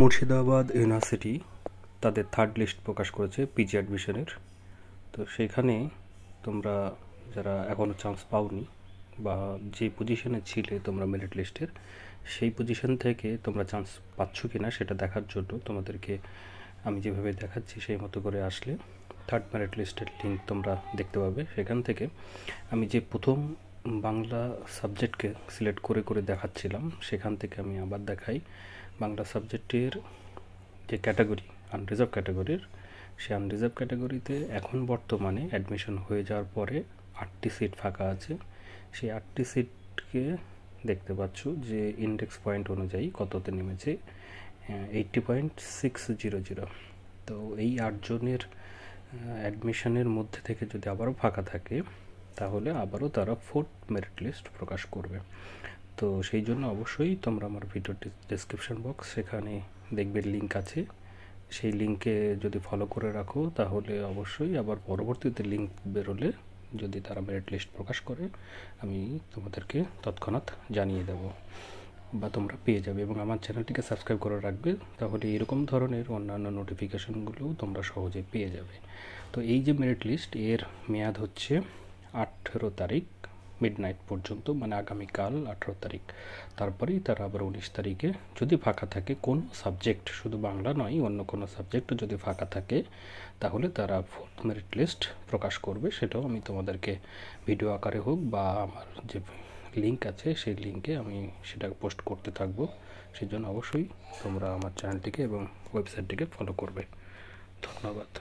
Murshidabad university third থার্ড লিস্ট প্রকাশ করেছে পিজি অ্যাডমিশনের তো সেখানে তোমরা যারা এখনও চান্স পাওনি বা যে পজিশনে ছিলে তোমরা মেরিট লিস্টের সেই পজিশন থেকে তোমরা চান্স পাচ্ছ কি না সেটা দেখার জন্য তোমাদেরকে আমি যেভাবে দেখাচ্ছি সেই মতো করে আসলে থার্ড মেরিট লিস্টের লিঙ্ক তোমরা দেখতে পাবে সেখান থেকে আমি যে প্রথম বাংলা সাবজেক্টকে সিলেক্ট করে করে দেখাচ্ছিলাম সেখান থেকে আমি আবার দেখাই বাংলা সাবজেক্টের যে ক্যাটাগরি আনরিজার্ভ ক্যাটাগরির সে আনরিজার্ভ ক্যাটাগরিতে এখন বর্তমানে অ্যাডমিশন হয়ে যাওয়ার পরে আটটি সিট ফাঁকা আছে সেই আটটি সিটকে দেখতে পাচ্ছ যে ইন্ডেক্স পয়েন্ট অনুযায়ী কততে নেমেছে eighty point six zero zero তো এই আটজনের অ্যাডমিশনের মধ্যে থেকে যদি আবারও ফাঁকা থাকে তাহলে আবারও তারা ফোর্থ মেরিট লিস্ট প্রকাশ করবে তো সেই জন্য অবশ্যই তোমরা আমার ভিডিও ডিসক্রিপশান বক্স সেখানে দেখবে লিঙ্ক আছে সেই লিঙ্কে যদি ফলো করে রাখো তাহলে অবশ্যই আবার পরবর্তীতে লিঙ্ক বেরোলে যদি তারা মেরিট লিস্ট প্রকাশ করে আমি তোমাদেরকে তৎক্ষণাৎ জানিয়ে দেব বা তোমরা পেয়ে যাবে এবং আমার চ্যানেলটিকে সাবস্ক্রাইব করে রাখবে তাহলে এরকম ধরনের অন্যান্য নোটিফিকেশনগুলোও তোমরা সহজে পেয়ে যাবে তো এই যে মেরিট লিস্ট এর মেয়াদ হচ্ছে আঠেরো তারিখ মিড নাইট পর্যন্ত মানে আগামীকাল আঠেরো তারিখ তারপরেই তারা আবার উনিশ তারিখে যদি ফাঁকা থাকে কোন সাবজেক্ট শুধু বাংলা নয় অন্য কোনো সাবজেক্ট যদি ফাঁকা থাকে তাহলে তারা ফোর্থ মেরিট লিস্ট প্রকাশ করবে সেটাও আমি তোমাদেরকে ভিডিও আকারে হোক বা আমার যে লিঙ্ক আছে সেই লিঙ্কে আমি সেটা পোস্ট করতে থাকব সেই জন্য অবশ্যই তোমরা আমার চ্যানেলটিকে এবং ওয়েবসাইটটিকে ফলো করবে ধন্যবাদ